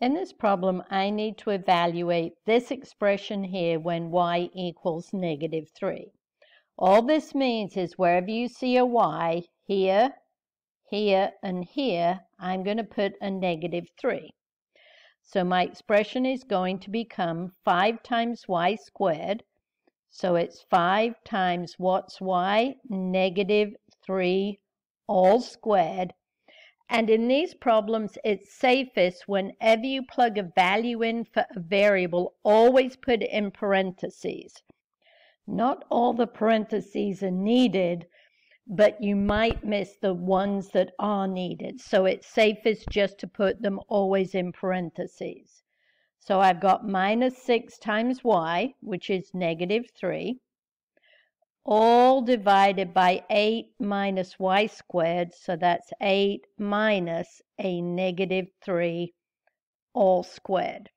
In this problem, I need to evaluate this expression here when y equals negative 3. All this means is wherever you see a y, here, here, and here, I'm going to put a negative 3. So my expression is going to become 5 times y squared. So it's 5 times what's y? Negative 3 all squared and in these problems, it's safest whenever you plug a value in for a variable, always put it in parentheses. Not all the parentheses are needed, but you might miss the ones that are needed. So it's safest just to put them always in parentheses. So I've got minus 6 times y, which is negative 3 all divided by 8 minus y squared, so that's 8 minus a negative 3 all squared.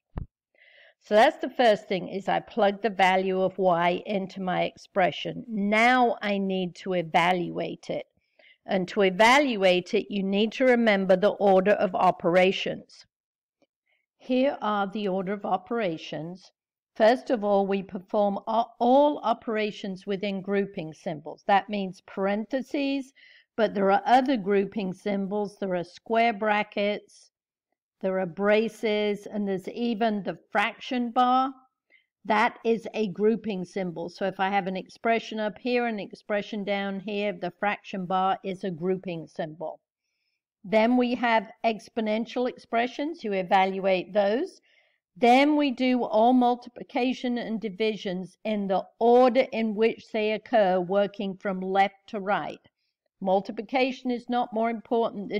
So that's the first thing is I plug the value of y into my expression. Now I need to evaluate it. And to evaluate it, you need to remember the order of operations. Here are the order of operations First of all, we perform all operations within grouping symbols. That means parentheses, but there are other grouping symbols. There are square brackets, there are braces, and there's even the fraction bar. That is a grouping symbol. So if I have an expression up here and an expression down here, the fraction bar is a grouping symbol. Then we have exponential expressions. You evaluate those. Then we do all multiplication and divisions in the order in which they occur, working from left to right. Multiplication is not more important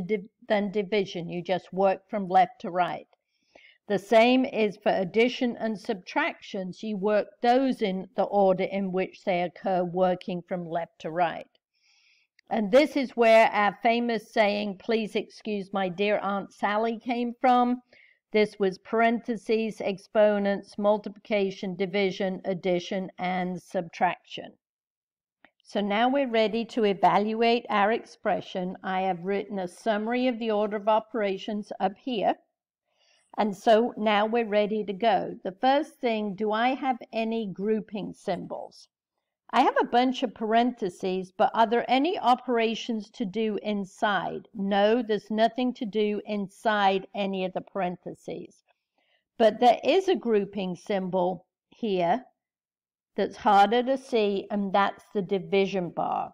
than division. You just work from left to right. The same is for addition and subtractions. You work those in the order in which they occur, working from left to right. And this is where our famous saying, please excuse my dear Aunt Sally, came from this was parentheses, exponents, multiplication, division, addition, and subtraction. So now we're ready to evaluate our expression. I have written a summary of the order of operations up here. And so now we're ready to go. The first thing, do I have any grouping symbols? I have a bunch of parentheses, but are there any operations to do inside? No, there's nothing to do inside any of the parentheses. But there is a grouping symbol here that's harder to see, and that's the division bar.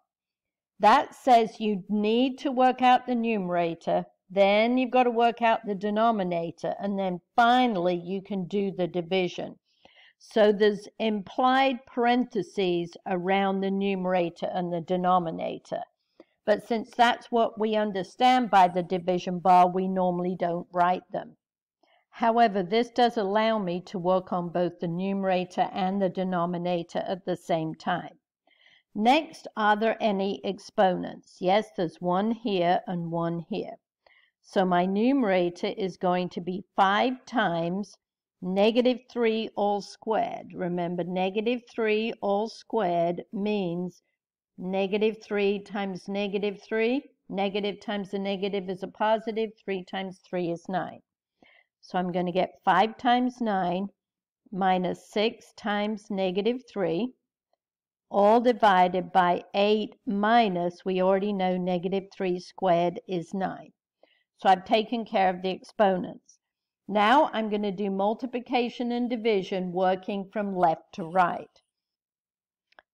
That says you need to work out the numerator, then you've got to work out the denominator, and then finally you can do the division. So there's implied parentheses around the numerator and the denominator. But since that's what we understand by the division bar, we normally don't write them. However, this does allow me to work on both the numerator and the denominator at the same time. Next, are there any exponents? Yes, there's one here and one here. So my numerator is going to be 5 times negative 3 all squared. Remember, negative 3 all squared means negative 3 times negative 3. Negative times a negative is a positive. 3 times 3 is 9. So I'm going to get 5 times 9 minus 6 times negative 3, all divided by 8 minus, we already know negative 3 squared is 9. So I've taken care of the exponents. Now I'm going to do multiplication and division working from left to right.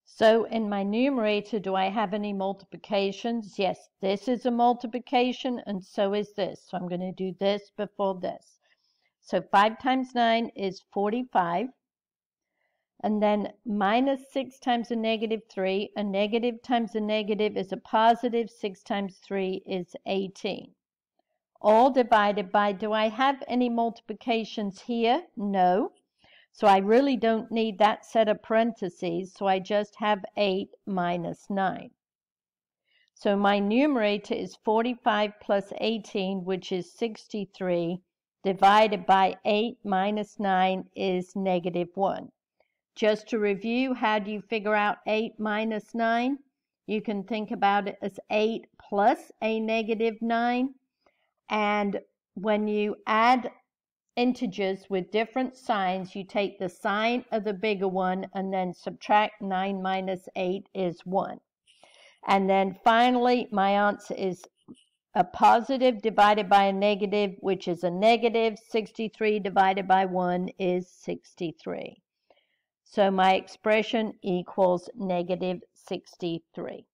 So in my numerator, do I have any multiplications? Yes, this is a multiplication and so is this. So I'm going to do this before this. So 5 times 9 is 45. And then minus 6 times a negative 3. A negative times a negative is a positive. 6 times 3 is 18 all divided by, do I have any multiplications here? No. So I really don't need that set of parentheses, so I just have 8 minus 9. So my numerator is 45 plus 18, which is 63, divided by 8 minus 9 is negative 1. Just to review, how do you figure out 8 minus 9? You can think about it as 8 plus a negative 9 and when you add integers with different signs, you take the sign of the bigger one and then subtract 9 minus 8 is 1. And then finally, my answer is a positive divided by a negative, which is a negative. 63 divided by 1 is 63. So my expression equals negative 63.